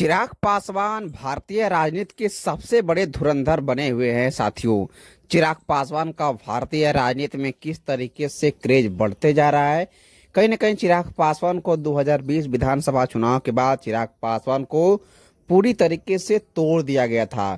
चिराग पासवान भारतीय राजनीति के सबसे बड़े धुरंधर बने हुए हैं साथियों चिराग पासवान का भारतीय राजनीति में किस तरीके से क्रेज बढ़ते जा रहा है कहीं न कहीं चिराग पासवान को 2020 विधानसभा चुनाव के बाद चिराग पासवान को पूरी तरीके से तोड़ दिया गया था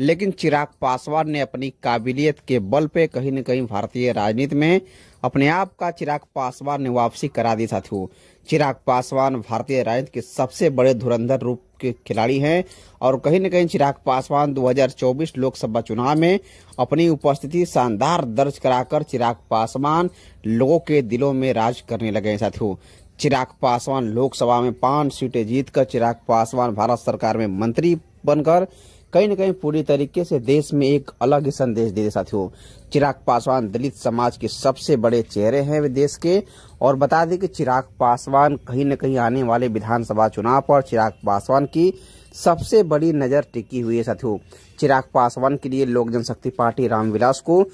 लेकिन चिराग पासवान ने अपनी काबिलियत के बल पे कहीं न कहीं भारतीय राजनीति में अपने आप का चिराग पासवान ने वापसी करा दी साथियों चिराग पासवान भारतीय राजनीति के सबसे बड़े धुरंधर रूप के खिलाड़ी हैं और कहीं न कहीं चिराग पासवान 2024 लोकसभा चुनाव में अपनी उपस्थिति शानदार दर्ज कराकर चिराग पासवान लोगों के दिलों में राज करने लगे हैं साथियों चिराग पासवान लोकसभा में पांच सीटें जीतकर चिराग पासवान भारत सरकार में मंत्री बनकर कहीं ना कहीं पूरी तरीके से देश में एक अलग संदेश दे रहे साथियों चिराग पासवान दलित समाज के सबसे बड़े चेहरे हैं देश के और बता दें कि चिराग पासवान कहीं ना कहीं आने वाले विधानसभा चुनाव पर चिराग पासवान की सबसे बड़ी नज़र टिकी हुई है साथियों चिराग पासवान के लिए लोक जनशक्ति पार्टी रामविलास को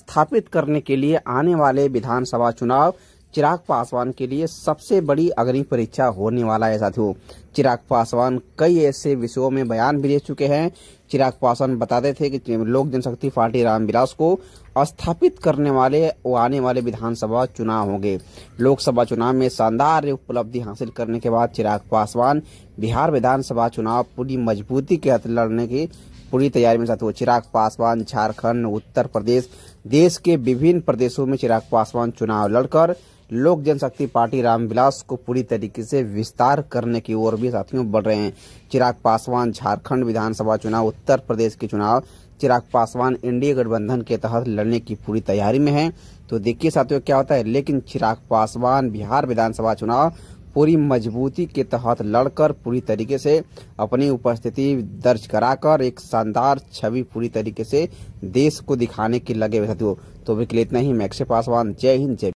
स्थापित करने के लिए आने वाले विधानसभा चुनाव चिराग पासवान के लिए सबसे बड़ी अग्नि परीक्षा होने वाला है साथियों चिराग पासवान कई ऐसे विषयों में बयान भी दे चुके हैं चिराग पासवान बताते थे कि लोक जनशक्ति पार्टी रामविलास को स्थापित करने वाले और आने वाले विधानसभा चुनाव होंगे लोकसभा चुनाव में शानदार उपलब्धि हासिल करने के बाद चिराग पासवान बिहार विधानसभा चुनाव पूरी मजबूती के हथ लड़ने की पूरी तैयारी में साथ हुआ चिराग पासवान झारखंड उत्तर प्रदेश देश के विभिन्न प्रदेशों में चिराग पासवान चुनाव लड़कर लोक जनशक्ति पार्टी रामविलास को पूरी तरीके से विस्तार करने की ओर भी साथियों बढ़ रहे हैं चिराग पासवान झारखंड विधानसभा चुनाव उत्तर प्रदेश के चुनाव चिराग पासवान एनडीए गठबंधन के तहत लड़ने की पूरी तैयारी में है तो देखिए साथियों क्या होता है लेकिन चिराग पासवान बिहार विधानसभा चुनाव पूरी मजबूती के तहत लड़कर पूरी तरीके से अपनी उपस्थिति दर्ज कराकर एक शानदार छवि पूरी तरीके से देश को दिखाने के लगे साथियों तो विकले के इतना ही मैक्से पासवान जय हिंद जय